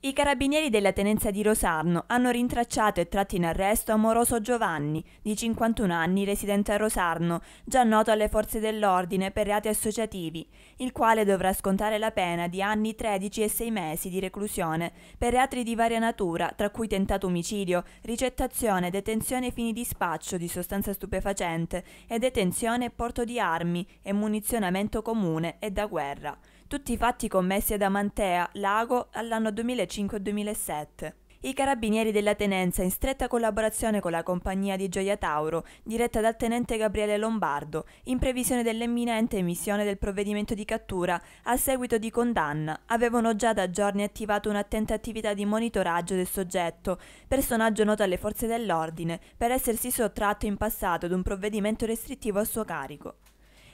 I carabinieri della tenenza di Rosarno hanno rintracciato e tratto in arresto Amoroso Giovanni, di 51 anni, residente a Rosarno, già noto alle forze dell'ordine per reati associativi, il quale dovrà scontare la pena di anni 13 e 6 mesi di reclusione per reati di varia natura, tra cui tentato omicidio, ricettazione, detenzione ai fini di spaccio di sostanza stupefacente e detenzione e porto di armi e munizionamento comune e da guerra. Tutti i fatti commessi ad Amantea, Lago, all'anno 2013 2005-2007. I carabinieri della tenenza, in stretta collaborazione con la compagnia di Gioia Tauro, diretta dal tenente Gabriele Lombardo, in previsione dell'imminente emissione del provvedimento di cattura a seguito di condanna, avevano già da giorni attivato un'attenta attività di monitoraggio del soggetto, personaggio noto alle forze dell'ordine, per essersi sottratto in passato ad un provvedimento restrittivo a suo carico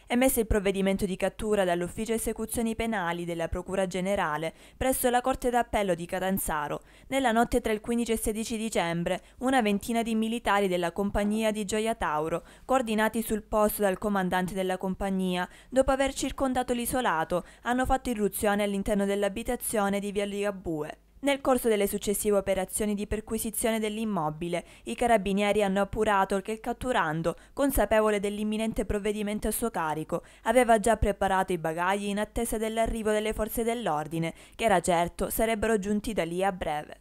emesso il provvedimento di cattura dall'Ufficio Esecuzioni Penali della Procura Generale presso la Corte d'Appello di Catanzaro, nella notte tra il 15 e il 16 dicembre, una ventina di militari della compagnia di Gioia Tauro, coordinati sul posto dal comandante della compagnia, dopo aver circondato l'isolato, hanno fatto irruzione all'interno dell'abitazione di Via Ligabue. Nel corso delle successive operazioni di perquisizione dell'immobile, i carabinieri hanno appurato che il catturando, consapevole dell'imminente provvedimento a suo carico, aveva già preparato i bagagli in attesa dell'arrivo delle forze dell'ordine, che era certo sarebbero giunti da lì a breve.